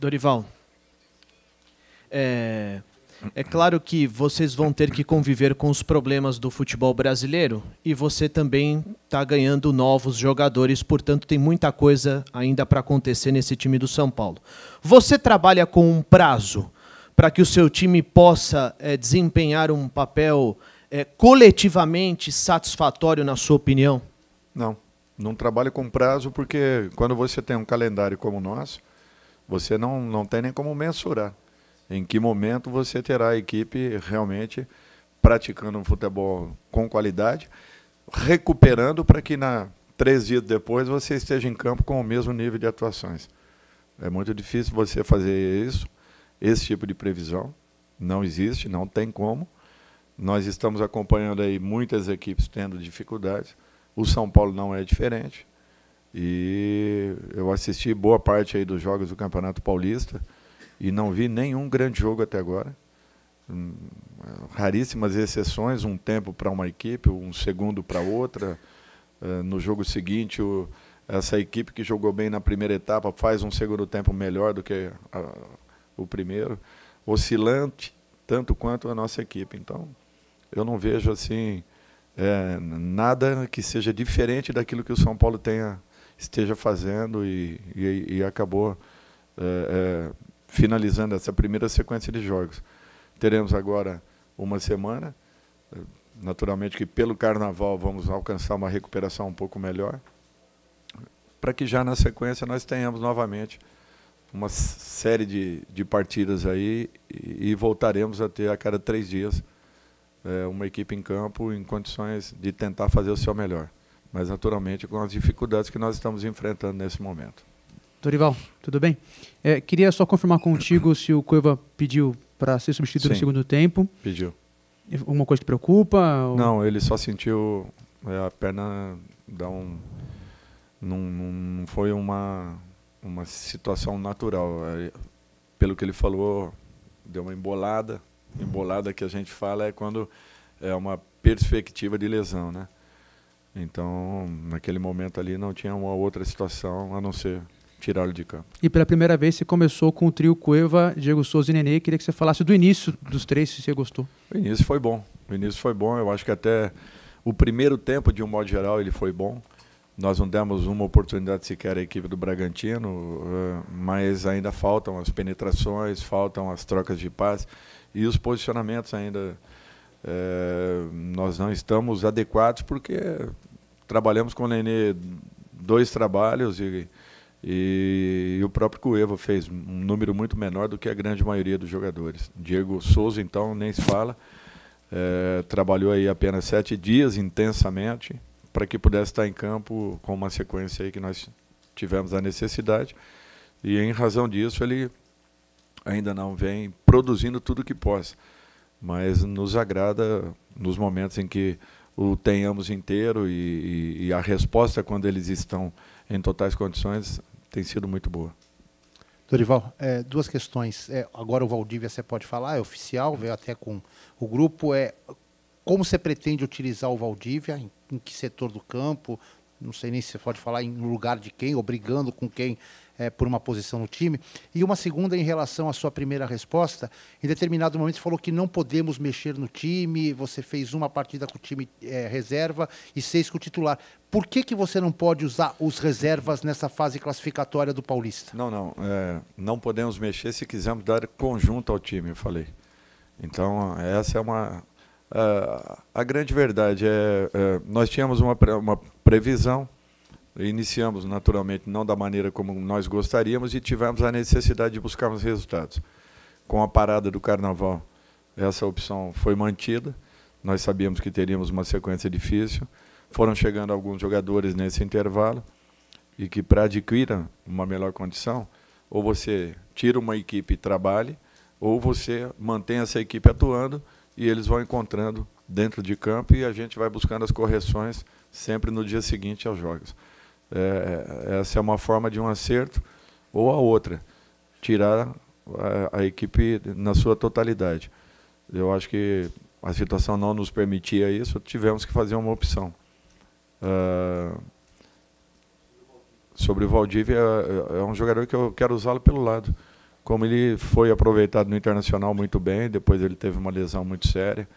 Dorival, é, é claro que vocês vão ter que conviver com os problemas do futebol brasileiro e você também está ganhando novos jogadores, portanto, tem muita coisa ainda para acontecer nesse time do São Paulo. Você trabalha com um prazo para que o seu time possa é, desempenhar um papel é, coletivamente satisfatório, na sua opinião? Não, não trabalho com prazo porque quando você tem um calendário como o nosso você não, não tem nem como mensurar em que momento você terá a equipe realmente praticando um futebol com qualidade, recuperando para que na três dias depois você esteja em campo com o mesmo nível de atuações. É muito difícil você fazer isso, esse tipo de previsão. Não existe, não tem como. Nós estamos acompanhando aí muitas equipes tendo dificuldades. O São Paulo não é diferente. E eu assisti boa parte aí dos jogos do Campeonato Paulista e não vi nenhum grande jogo até agora. Hum, raríssimas exceções, um tempo para uma equipe, um segundo para outra. Eh, no jogo seguinte, essa equipe que jogou bem na primeira etapa faz um segundo tempo melhor do que o primeiro, oscilante tanto quanto a nossa equipe. Então, eu não vejo assim é, nada que seja diferente daquilo que o São Paulo tenha esteja fazendo e, e, e acabou é, é, finalizando essa primeira sequência de jogos. Teremos agora uma semana, naturalmente que pelo carnaval vamos alcançar uma recuperação um pouco melhor, para que já na sequência nós tenhamos novamente uma série de, de partidas aí e, e voltaremos a ter a cada três dias é, uma equipe em campo em condições de tentar fazer o seu melhor mas naturalmente com as dificuldades que nós estamos enfrentando nesse momento. Dorival, tudo bem? É, queria só confirmar contigo se o Cueva pediu para ser substituído Sim, no segundo tempo. Pediu. Alguma coisa que preocupa? Ou... Não, ele só sentiu é, a perna dar um. Não, não foi uma, uma situação natural. É, pelo que ele falou, deu uma embolada. Embolada que a gente fala é quando é uma perspectiva de lesão, né? Então, naquele momento ali não tinha uma outra situação a não ser tirá-lo de campo. E pela primeira vez você começou com o trio Cueva, Diego Souza e Nenê. Queria que você falasse do início dos três, se você gostou. O início foi bom. O início foi bom. Eu acho que até o primeiro tempo, de um modo geral, ele foi bom. Nós não demos uma oportunidade sequer à equipe do Bragantino, eh, mas ainda faltam as penetrações, faltam as trocas de paz e os posicionamentos ainda. É, nós não estamos adequados porque trabalhamos com o Nenê dois trabalhos e, e, e, o próprio Cueva fez um número muito menor do que a grande maioria dos jogadores. Diego Souza, então, nem se fala, é, trabalhou aí apenas sete dias intensamente para que pudesse estar em campo com uma sequência aí que nós tivemos a necessidade. E em razão disso, ele ainda não vem produzindo tudo que possa. Mas nos agrada nos momentos em que o tenhamos inteiro e, e, a resposta quando eles estão em totais condições tem sido muito boa. Dorival, é, duas questões. É, agora o Valdívia você pode falar, é oficial, veio até com o grupo. É como você pretende utilizar o Valdívia? Em, em que setor do campo? Não sei nem se você pode falar em lugar de quem, obrigando com quem é, por uma posição no time. E uma segunda em relação à sua primeira resposta. Em determinado momento você falou que não podemos mexer no time, você fez uma partida com o time é, reserva e seis com o titular. Por que, que você não pode usar os reservas nessa fase classificatória do Paulista? Não, não. É, não podemos mexer se quisermos dar conjunto ao time, eu falei. Então, essa é uma. Uh, a grande verdade é, uh, nós tínhamos uma, pre uma previsão Iniciamos, naturalmente, não da maneira como nós gostaríamos e tivemos a necessidade de buscarmos resultados. Com a parada do carnaval, essa opção foi mantida. Nós sabíamos que teríamos uma sequência difícil. Foram chegando alguns jogadores nesse intervalo e que, para adquirir uma melhor condição, ou você tira uma equipe e trabalhe, ou você mantém essa equipe atuando e eles vão encontrando dentro de campo e a gente vai buscando as correções sempre no dia seguinte aos jogos. É, é, essa é uma forma de um acerto ou a outra, tirar a, a, equipe na sua totalidade. Eu acho que a situação não nos permitia isso, tivemos que fazer uma opção. Uh, sobre o Valdívia, é, é, um jogador que eu quero usá-lo pelo lado. Como ele foi aproveitado no Internacional muito bem, depois ele teve uma lesão muito séria,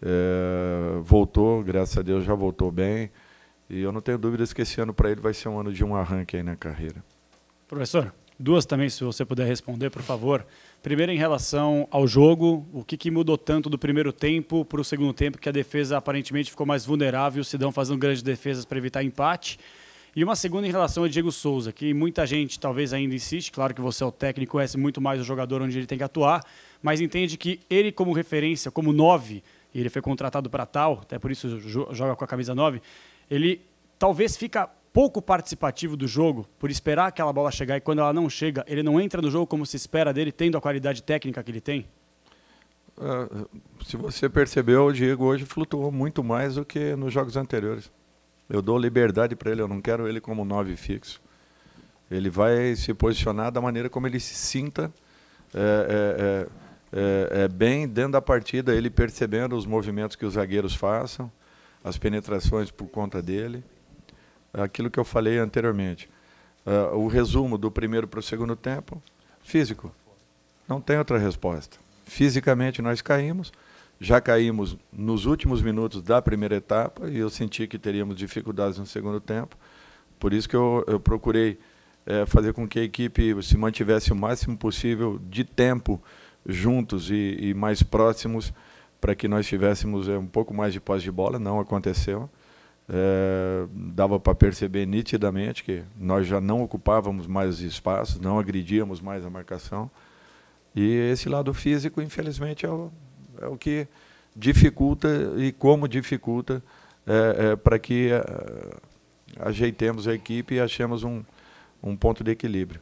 é, voltou, graças a Deus já voltou bem. E eu não tenho dúvidas que esse ano para ele vai ser um ano de um arranque aí na carreira. Professor, duas também, se você puder responder, por favor. Primeiro, em relação ao jogo, o que, que mudou tanto do primeiro tempo para o segundo tempo, que a defesa aparentemente ficou mais vulnerável, o Sidão fazendo grandes defesas para evitar empate. E uma segunda em relação ao Diego Souza, que muita gente talvez ainda insiste, claro que você é o técnico, conhece muito mais o jogador onde ele tem que atuar, mas entende que ele como referência, como nove, ele foi contratado para tal, até por isso joga com a camisa nove ele talvez fica pouco participativo do jogo por esperar aquela bola chegar e quando ela não chega, ele não entra no jogo como se espera dele, tendo a qualidade técnica que ele tem? Uh, se você percebeu, o Diego hoje flutuou muito mais do que nos jogos anteriores. Eu dou liberdade para ele, eu não quero ele como nove fixo. Ele vai se posicionar da maneira como ele se sinta é, é, é, é, é bem dentro da partida, ele percebendo os movimentos que os zagueiros façam as penetrações por conta dele. É aquilo que eu falei anteriormente. Uh, o resumo do primeiro para o segundo tempo, físico. Não tem outra resposta. Fisicamente nós caímos, já caímos nos últimos minutos da primeira etapa e eu senti que teríamos dificuldades no segundo tempo. Por isso que eu, eu procurei é, fazer com que a equipe se mantivesse o máximo possível de tempo juntos e, e mais próximos para que nós tivéssemos eh, um pouco mais de posse de bola, não aconteceu. É, dava para perceber nitidamente que nós já não ocupávamos mais espaços, não agredíamos mais a marcação. E esse lado físico, infelizmente, é o, é o que dificulta e como dificulta é, eh, é, para que ajeitemos a equipe e achemos um, um ponto de equilíbrio.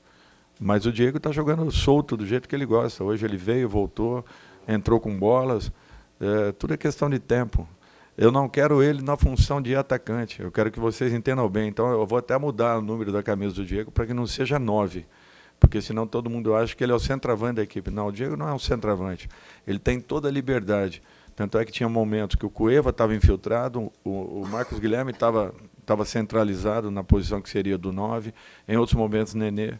Mas o Diego está jogando solto do jeito que ele gosta. Hoje ele veio, voltou, entrou com bolas. É, tudo é questão de tempo. Eu não quero ele na função de atacante. Eu quero que vocês entendam bem. Então, eu vou até mudar o número da camisa do Diego para que não seja nove. Porque senão todo mundo acha que ele é o centroavante da equipe. Não, o Diego não é um centroavante. Ele tem toda a liberdade. Tanto é que tinha momentos que o Cueva estava infiltrado, o, o, Marcos Guilherme estava centralizado na posição que seria do 9, em outros momentos Nenê.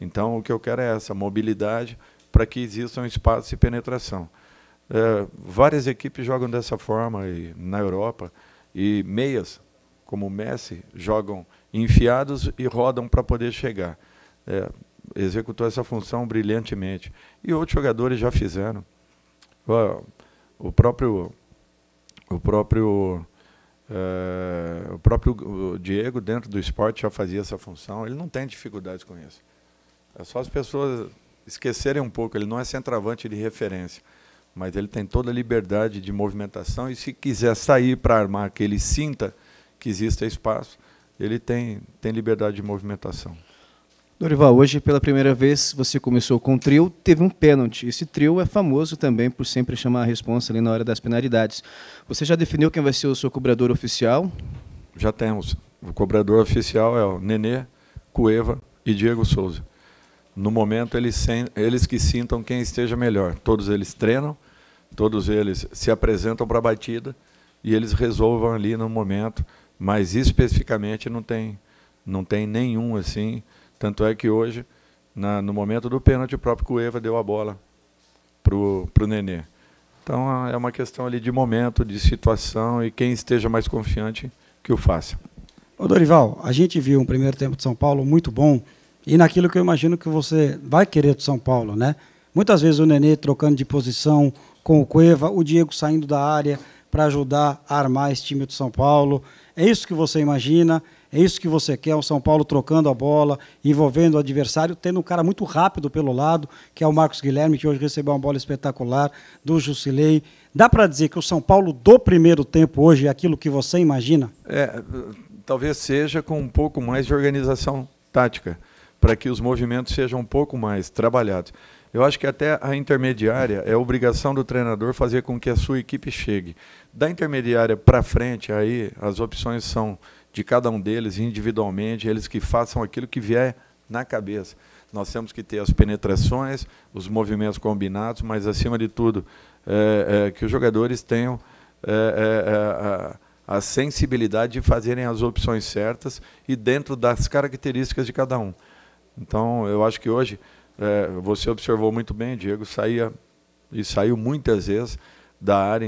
Então o que eu quero é essa mobilidade para que exista um espaço de penetração. É, várias equipes jogam dessa forma e, na Europa. E meias, como o Messi, jogam enfiados e rodam para poder chegar. É, executou essa função brilhantemente. E outros jogadores já fizeram. O próprio, o próprio, é, o próprio Diego, dentro do esporte, já fazia essa função. Ele não tem dificuldades com isso. É só as pessoas esquecerem um pouco. Ele não é centroavante de referência mas ele tem toda a liberdade de movimentação e se quiser sair para armar que ele sinta que exista espaço, ele tem, tem liberdade de movimentação. Dorival, hoje pela primeira vez você começou com um trio, teve um pênalti. Esse trio é famoso também por sempre chamar a responsa ali na hora das penalidades. Você já definiu quem vai ser o seu cobrador oficial? Já temos. O cobrador oficial é o Nenê, Cueva e Diego Souza. No momento, eles, sem, eles que sintam quem esteja melhor. Todos eles treinam, todos eles se apresentam para a batida e eles resolvam ali no momento, mas especificamente não tem, não tem nenhum assim. Tanto é que hoje, na, no momento do pênalti, o próprio Cueva deu a bola para o Nenê. Então é uma questão ali de momento, de situação e quem esteja mais confiante que o faça. Ô Dorival, a gente viu um primeiro tempo de São Paulo muito bom e naquilo que eu imagino que você vai querer do São Paulo, né? Muitas vezes o Nenê trocando de posição, com o Cueva, o Diego saindo da área para ajudar a armar esse time do São Paulo. É isso que você imagina, é isso que você quer, o São Paulo trocando a bola, envolvendo o adversário, tendo um cara muito rápido pelo lado, que é o Marcos Guilherme, que hoje recebeu uma bola espetacular do Jusilei. Dá para dizer que o São Paulo do primeiro tempo hoje é aquilo que você imagina? É, eh, talvez seja com um pouco mais de organização tática, para que os movimentos sejam um pouco mais trabalhados. Eu acho que até a intermediária é obrigação do treinador fazer com que a sua equipe chegue. Da intermediária para frente, aí as opções são de cada um deles individualmente, eles que façam aquilo que vier na cabeça. Nós temos que ter as penetrações, os movimentos combinados, mas acima de tudo é, é, que os jogadores tenham é, é, é a, a sensibilidade de fazerem as opções certas e dentro das características de cada um. Então, eu acho que hoje é, você observou muito bem, Diego saía e saiu muitas vezes da área,